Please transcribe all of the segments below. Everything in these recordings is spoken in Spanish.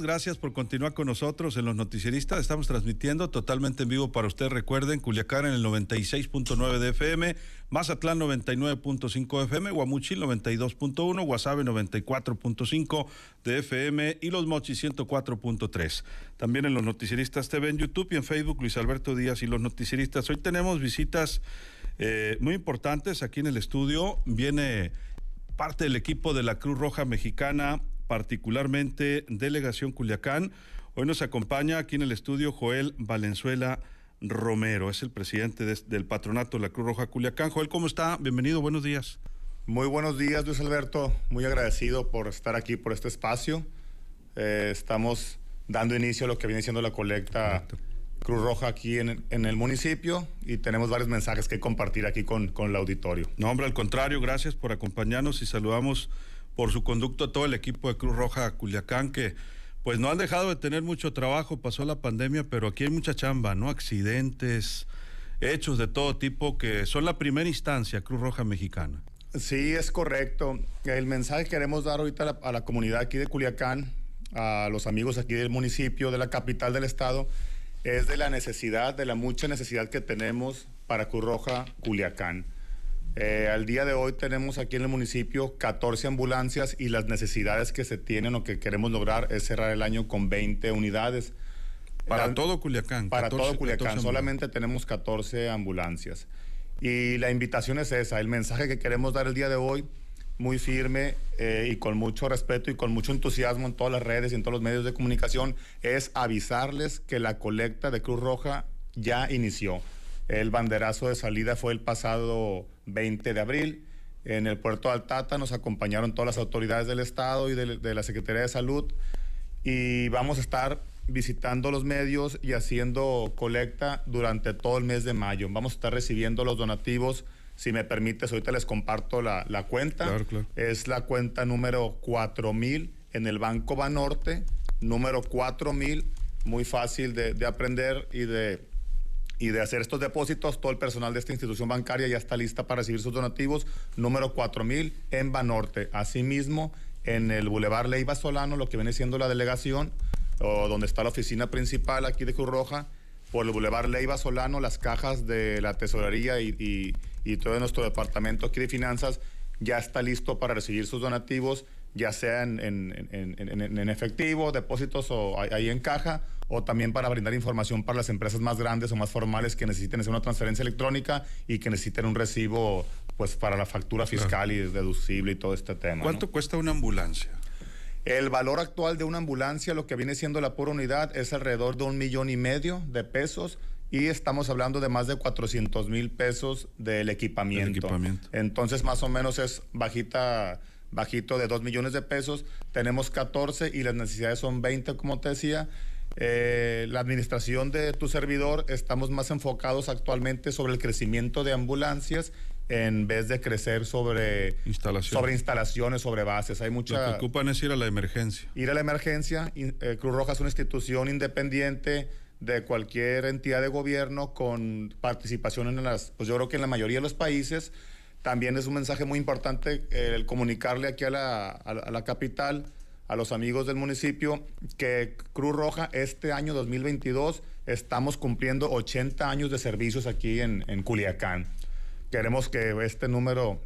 gracias por continuar con nosotros en los noticieristas. Estamos transmitiendo totalmente en vivo para usted. Recuerden, Culiacán en el 96.9 de FM, Mazatlán 99.5 FM, ...Guamuchi 92.1, Guasave 94.5 de FM y Los Mochis 104.3. También en los noticieristas TV en YouTube y en Facebook, Luis Alberto Díaz y los noticieristas. Hoy tenemos visitas eh, muy importantes aquí en el estudio. Viene parte del equipo de la Cruz Roja Mexicana particularmente Delegación Culiacán. Hoy nos acompaña aquí en el estudio Joel Valenzuela Romero, es el presidente del patronato de la Cruz Roja Culiacán. Joel, ¿cómo está? Bienvenido, buenos días. Muy buenos días, Luis Alberto. Muy agradecido por estar aquí, por este espacio. Eh, estamos dando inicio a lo que viene siendo la colecta Cruz Roja aquí en, el municipio y tenemos varios mensajes que compartir aquí con, con el auditorio. No, hombre, al contrario, gracias por acompañarnos y saludamos por su conducto a todo el equipo de Cruz Roja Culiacán, que pues no han dejado de tener mucho trabajo, pasó la pandemia, pero aquí hay mucha chamba, ¿no? Accidentes, hechos de todo tipo que son la primera instancia Cruz Roja Mexicana. Sí, es correcto. El mensaje que queremos dar ahorita a la, a la comunidad aquí de Culiacán, a los amigos aquí del municipio, de la capital del estado, es de la necesidad, de la mucha necesidad que tenemos para Cruz Roja Culiacán. Eh, al día de hoy tenemos aquí en el municipio 14 ambulancias y las necesidades que se tienen o que queremos lograr es cerrar el año con 20 unidades. Para todo Culiacán. Para todo Culiacán, solamente tenemos 14 ambulancias. Y la invitación es esa, el mensaje que queremos dar el día de hoy, muy firme eh, y con mucho respeto y con mucho entusiasmo en todas las redes y en todos los medios de comunicación, es avisarles que la colecta de Cruz Roja ya inició. El banderazo de salida fue el pasado 20 de abril. En el puerto de Altata nos acompañaron todas las autoridades del Estado y de, la Secretaría de Salud y vamos a estar visitando los medios y haciendo colecta durante todo el mes de mayo. Vamos a estar recibiendo los donativos. Si me permites, ahorita les comparto la, cuenta. Claro, claro. Es la cuenta número 4000 en el Banco Banorte, número 4000, muy fácil de, de aprender y de y de hacer estos depósitos, todo el personal de esta institución bancaria ya está lista para recibir sus donativos, número 4000 en Banorte. Asimismo, en el Boulevard Leiva Solano, lo que viene siendo la delegación, o donde está la oficina principal aquí de Cruz Roja, por el Boulevard Leiva Solano, las cajas de la tesorería y, todo nuestro departamento aquí de finanzas ya está listo para recibir sus donativos, ya sea en, en efectivo, depósitos o ahí en caja o también para brindar información para las empresas más grandes o más formales que necesiten hacer una transferencia electrónica y que necesiten un recibo pues para la factura fiscal y deducible y todo este tema. ¿Cuánto cuesta una ambulancia? El valor actual de una ambulancia, lo que viene siendo la pura unidad, es alrededor de un millón y medio de pesos y estamos hablando de más de 400 mil pesos del equipamiento. equipamiento. Entonces más o menos es bajita bajito de 2 millones de pesos, tenemos 14 y las necesidades son 20, como te decía, eh, la administración de tu servidor estamos más enfocados actualmente sobre el crecimiento de ambulancias en vez de crecer sobre, sobre instalaciones, sobre bases. Hay mucha... Lo es ir a la emergencia. Ir a la emergencia. Eh, Cruz Roja es una institución independiente de cualquier entidad de gobierno con participación en las, pues yo creo que en la mayoría de los países. También es un mensaje muy importante eh, el comunicarle aquí a la capital a los amigos del municipio que Cruz Roja este año 2022 estamos cumpliendo 80 años de servicios aquí en, Culiacán. Queremos que este número,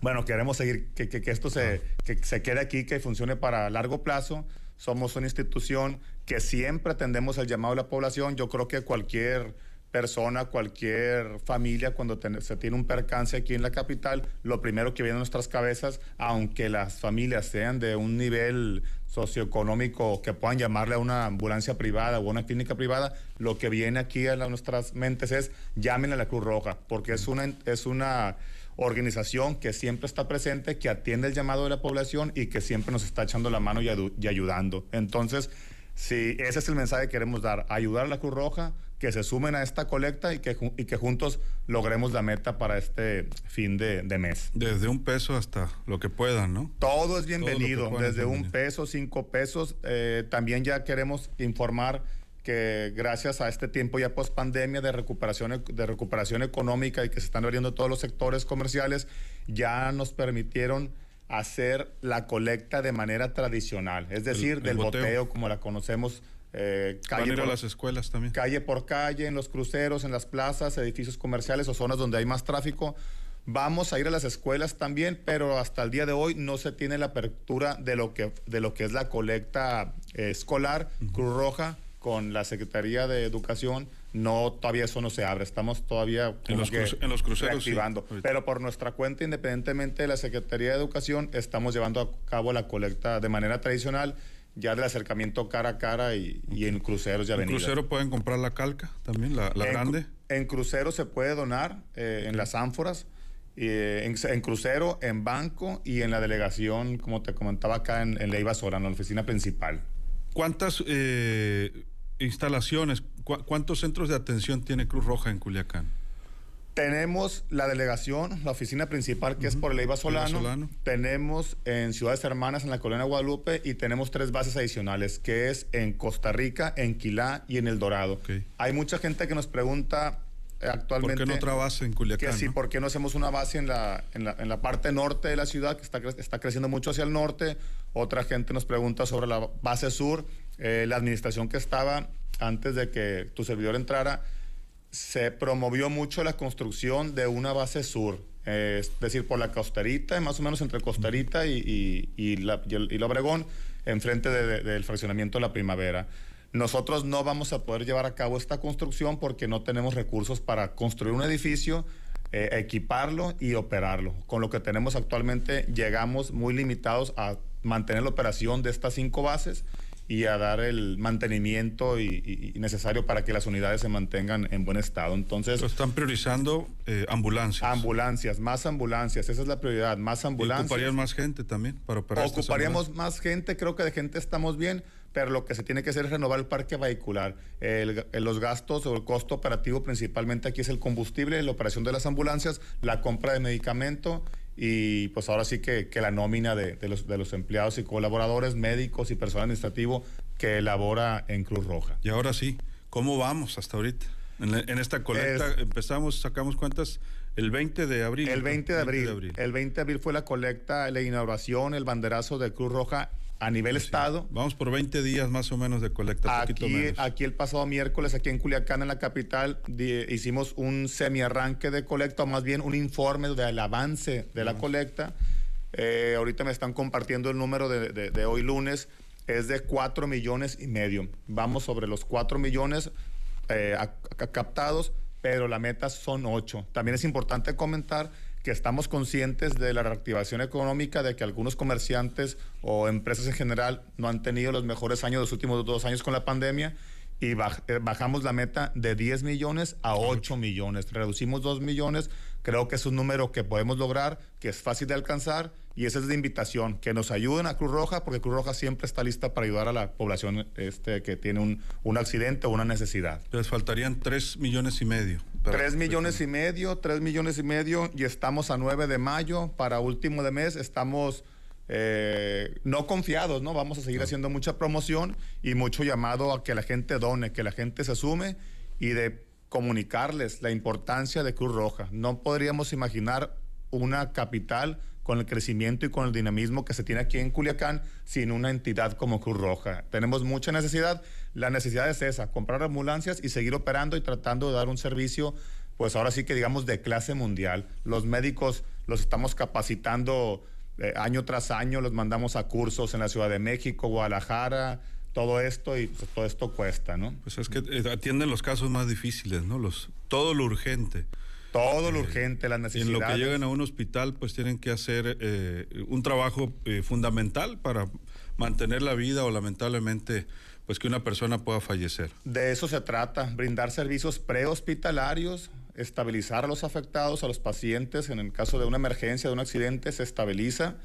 bueno, queremos seguir, que, que, esto se, ah. se quede aquí, que funcione para largo plazo. Somos una institución que siempre atendemos al llamado de la población. Yo creo que cualquier persona, cualquier familia, cuando se tiene un percance aquí en la capital, lo primero que viene a nuestras cabezas, aunque las familias sean de un nivel socioeconómico que puedan llamarle a una ambulancia privada o una clínica privada, lo que viene aquí a nuestras mentes es llamen a la Cruz Roja, porque es una, es una organización que siempre está presente, que atiende el llamado de la población y que siempre nos está echando la mano y, y ayudando. Entonces, si ese es el mensaje que queremos dar, ayudar a la Cruz Roja, que se sumen a esta colecta y que, y que juntos logremos la meta para este fin de, mes. Desde un peso hasta lo que puedan, ¿no? Todo es bienvenido, desde un peso, cinco pesos. Eh, también ya queremos informar que gracias a este tiempo ya post pandemia de recuperación, e-, de recuperación económica y que se están abriendo todos los sectores comerciales, ya nos permitieron hacer la colecta de manera tradicional, es decir, del boteo. boteo como la conocemos eh, calle por, las escuelas también. Calle por calle, en los cruceros, en las plazas, edificios comerciales o zonas donde hay más tráfico. Vamos a ir a las escuelas también, pero hasta el día de hoy no se tiene la apertura de lo que, de lo que es la colecta eh, escolar, Cruz Roja, con la Secretaría de Educación. No, todavía eso no se abre. Estamos todavía en los, cruceros. Reactivando. pero por nuestra cuenta, independientemente de la Secretaría de Educación, estamos llevando a cabo la colecta de manera tradicional ya del acercamiento cara a cara y, en cruceros ya ¿En cruceros crucero pueden comprar la calca también, la, grande? En crucero se puede donar, eh, en las ánforas, eh, en, crucero, en banco y en la delegación, como te comentaba acá en, Leiva Leiva en la oficina principal. ¿Cuántas eh, instalaciones, cuántos centros de atención tiene Cruz Roja en Culiacán? Tenemos la delegación, la oficina principal que es por el Eiva Solano. Tenemos en Ciudades Hermanas, en la Colonia Guadalupe, y tenemos tres bases adicionales, que es en Costa Rica, en Quilá y en El Dorado. Hay mucha gente que nos pregunta eh, actualmente... ¿Por qué no otra base en Culiacán? Que sí, ¿por qué no hacemos una base en la, en la, parte norte de la ciudad, que está, está creciendo mucho hacia el norte? Otra gente nos pregunta sobre la base sur. Eh, la administración que estaba antes de que tu servidor entrara se promovió mucho la construcción de una base sur, eh, es decir, por la Costerita, más o menos entre Costerita y, y, el, Obregón, enfrente del fraccionamiento de la primavera. Nosotros no vamos a poder llevar a cabo esta construcción porque no tenemos recursos para construir un edificio, eh, equiparlo y operarlo. Con lo que tenemos actualmente llegamos muy limitados a mantener la operación de estas cinco bases y a dar el mantenimiento y, necesario para que las unidades se mantengan en buen estado. Entonces... están priorizando eh, ambulancias. Ambulancias, más ambulancias, esa es la prioridad, más ambulancias. ¿Ocuparían más gente también para operar? Ocuparíamos más gente, creo que de gente estamos bien, pero lo que se tiene que hacer es renovar el parque vehicular. los gastos o el costo operativo principalmente aquí es el combustible, la operación de las ambulancias, la compra de medicamento y pues ahora sí que, que la nómina de, los, de, los, empleados y colaboradores médicos y personal administrativo que elabora en Cruz Roja. Y ahora sí, ¿cómo vamos hasta ahorita? En, esta colecta empezamos, sacamos cuentas el 20 de abril. El 20 de abril, El 20 de abril fue la colecta, la inauguración, el banderazo de Cruz Roja a nivel estado. Vamos por 20 días más o menos de colecta. Aquí, el pasado miércoles, aquí en Culiacán, en la capital, hicimos un semiarranque de colecta, o más bien un informe del avance de la ah. colecta. Eh, ahorita me están compartiendo el número de, hoy lunes. Es de 4 millones y medio. Vamos sobre los 4 millones eh, captados, pero la meta son 8. También es importante comentar que estamos conscientes de la reactivación económica, de que algunos comerciantes o empresas en general no han tenido los mejores años de los últimos dos años con la pandemia y eh, bajamos la meta de 10 millones a 8 millones. Reducimos 2 millones. Creo que es un número que podemos lograr, que es fácil de alcanzar y esa es la invitación, que nos ayuden a Cruz Roja, porque Cruz Roja siempre está lista para ayudar a la población este, que tiene un, accidente o una necesidad. Les faltarían tres millones y medio. Tres millones y medio, tres millones y medio, y estamos a 9 de mayo, para último de mes, estamos... Eh, no confiados, ¿no? Vamos a seguir ah. haciendo mucha promoción y mucho llamado a que la gente done, que la gente se sume y de comunicarles la importancia de Cruz Roja. No podríamos imaginar una capital con el crecimiento y con el dinamismo que se tiene aquí en Culiacán sin una entidad como Cruz Roja. Tenemos mucha necesidad. La necesidad es esa, comprar ambulancias y seguir operando y tratando de dar un servicio, pues ahora sí que digamos de clase mundial. Los médicos los estamos capacitando eh, año tras año, los mandamos a cursos en la Ciudad de México, Guadalajara, todo esto y pues, todo esto cuesta, ¿no? Pues es que eh, atienden los casos más difíciles, ¿no? Los todo lo urgente todo lo eh, urgente, las necesidades. En lo que lleguen a un hospital, pues tienen que hacer eh, un trabajo eh, fundamental para mantener la vida o lamentablemente pues que una persona pueda fallecer. De eso se trata, brindar servicios prehospitalarios, estabilizar a los afectados, a los pacientes, en el caso de una emergencia, de un accidente, se estabiliza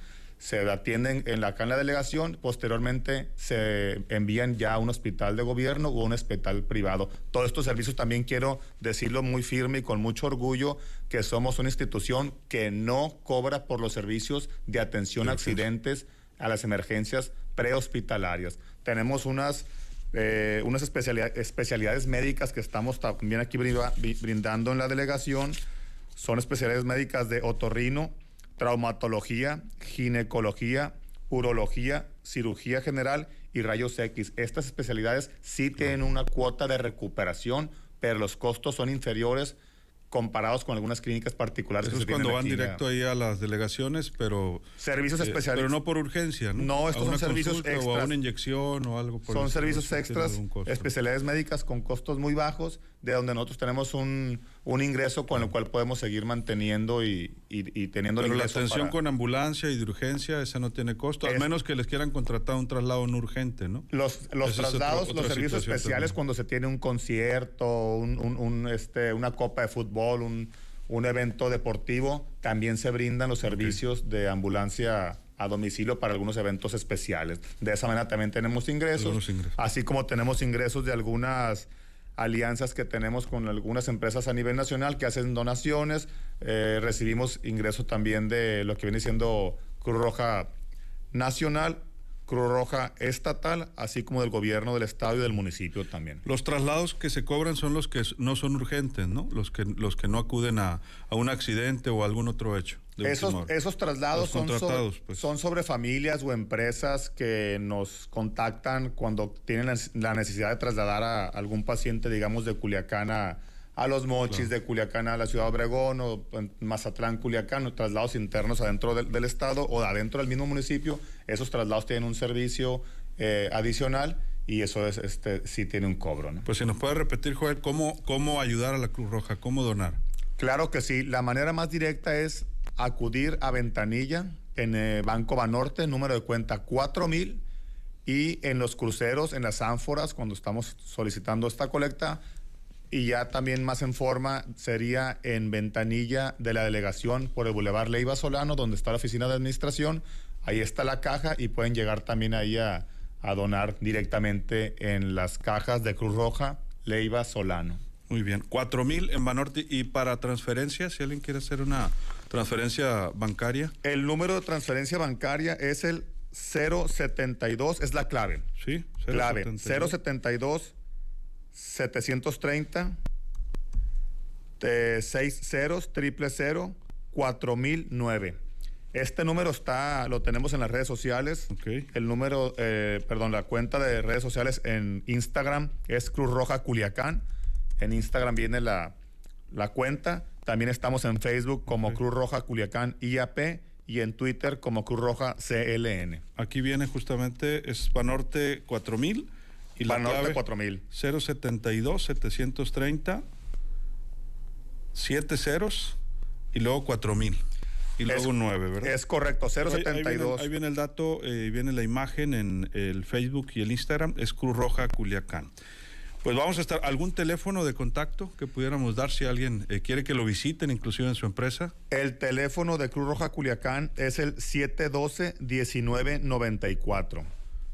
se atienden en la, acá en la delegación, posteriormente se envían ya a un hospital de gobierno o a un hospital privado. Todos estos servicios también quiero decirlo muy firme y con mucho orgullo que somos una institución que no cobra por los servicios de atención a accidentes, a las emergencias prehospitalarias. Tenemos unas, eh, unas especialidades médicas que estamos también aquí brindando en la delegación. Son especialidades médicas de otorrino, traumatología, ginecología, urología, cirugía general y rayos X. Estas especialidades sí tienen una cuota de recuperación, pero los costos son inferiores comparados con algunas clínicas particulares. Eso cuando van directo ahí a las delegaciones, pero... Servicios eh, especiales. Pero no por urgencia, ¿no? No, estos son servicios extras. O una inyección o algo. son servicios extras, especialidades médicas con costos muy bajos de donde nosotros tenemos un, ingreso con el cual podemos seguir manteniendo y, teniendo el la extensión con ambulancia y de urgencia, esa no tiene costo, al menos que les quieran contratar un traslado no urgente, ¿no? Los, los traslados, los servicios especiales cuando se tiene un concierto, un, este, una copa de fútbol, un, evento deportivo, también se brindan los servicios de ambulancia a domicilio para algunos eventos especiales. De esa manera también tenemos ingresos. así como tenemos ingresos de algunas alianzas que tenemos con algunas empresas a nivel nacional que hacen donaciones. Eh, recibimos ingresos también de lo que viene siendo Cruz Roja Nacional Cruz Roja estatal, así como del gobierno del estado y del municipio también. Los traslados que se cobran son los que no son urgentes, ¿no? Los que, los que no acuden a, un accidente o algún otro hecho. Esos, traslados son sobre, pues. son sobre, familias o empresas que nos contactan cuando tienen la necesidad de trasladar a algún paciente, digamos, de Culiacán a, a los mochis de Culiacán a la ciudad de Obregón o Mazatlán, Culiacán, traslados internos adentro del, estado o adentro del mismo municipio, esos traslados tienen un servicio eh, adicional y eso es, este, sí tiene un cobro. Pues si nos puede repetir, Joel, ¿cómo, ayudar a la Cruz Roja, cómo donar. Claro que sí, la manera más directa es acudir a Ventanilla en eh, Banco Banorte, número de cuenta 4000 y en los cruceros, en las ánforas, cuando estamos solicitando esta colecta, y ya también más en forma sería en ventanilla de la delegación por el Boulevard Leiva Solano, donde está la oficina de administración. Ahí está la caja y pueden llegar también ahí a, donar directamente en las cajas de Cruz Roja Leiva Solano. Muy bien, cuatro mil en Banorte y para transferencias, si alguien quiere hacer una transferencia bancaria. El número de transferencia bancaria es el 072, es la clave. Sí, 072. Clave 072 730 de 6 4009. Este número está, lo tenemos en las redes sociales. El número, eh, perdón, la cuenta de redes sociales en Instagram es Cruz Roja Culiacán. En Instagram viene la, cuenta. También estamos en Facebook como Cruz Roja Culiacán IAP y en Twitter como Cruz Roja CLN. Aquí viene justamente Espanorte 4000 y la 4000. 072 730 7 ceros y luego 4000 y luego nueve 9, ¿verdad? Es correcto, 072. Ahí, viene, el dato, eh, viene la imagen en el Facebook y el Instagram, es Cruz Roja Culiacán. Pues vamos a estar, ¿algún teléfono de contacto que pudiéramos dar si alguien eh, quiere que lo visiten, inclusive en su empresa? El teléfono de Cruz Roja Culiacán es el 712-1994.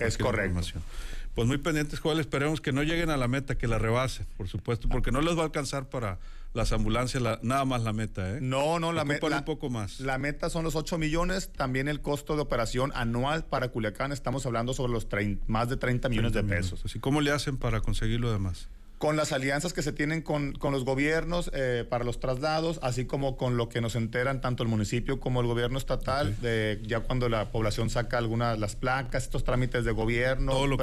es correcto. Pues muy pendientes, Joel, esperemos que no lleguen a la meta, que la rebasen, por supuesto, porque no les va a alcanzar para las ambulancias nada más la meta, ¿eh? No, no, la meta. un poco más. La meta son los 8 millones, también el costo de operación anual para Culiacán, estamos hablando sobre los más de 30 millones de pesos. Pues, ¿Y cómo le hacen para conseguir lo demás? con las alianzas que se tienen con, los gobiernos eh, para los traslados, así como con lo que nos enteran tanto el municipio como el gobierno estatal, de ya cuando la población saca algunas las placas, estos trámites de gobierno, todo lo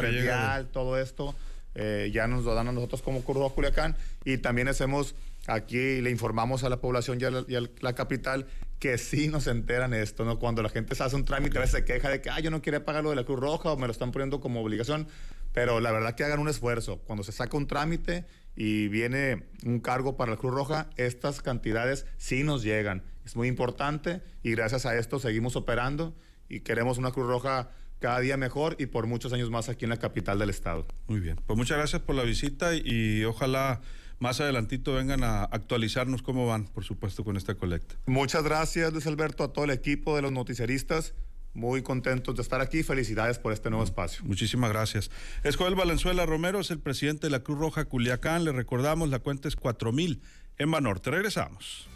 todo esto, eh, ya nos lo dan a nosotros como Curro Culiacán y también hacemos aquí le informamos a la población y a la, capital que sí nos enteran esto, ¿no? Cuando la gente se hace un trámite, a veces se queja de que, ah, yo no quería pagar lo de la Cruz Roja o me lo están poniendo como obligación. Pero la verdad que hagan un esfuerzo. Cuando se saca un trámite y viene un cargo para la Cruz Roja, estas cantidades sí nos llegan. Es muy importante y gracias a esto seguimos operando y queremos una Cruz Roja cada día mejor y por muchos años más aquí en la capital del estado. Muy bien, pues muchas gracias por la visita y ojalá más adelantito vengan a actualizarnos cómo van, por supuesto, con esta colecta. Muchas gracias, Luis Alberto, a todo el equipo de los noticieristas muy contentos de estar aquí. Felicidades por este nuevo mm, espacio. Muchísimas gracias. Es Joel Valenzuela Romero es el presidente de la Cruz Roja Culiacán. Le recordamos, la cuenta es 4000 en te Regresamos.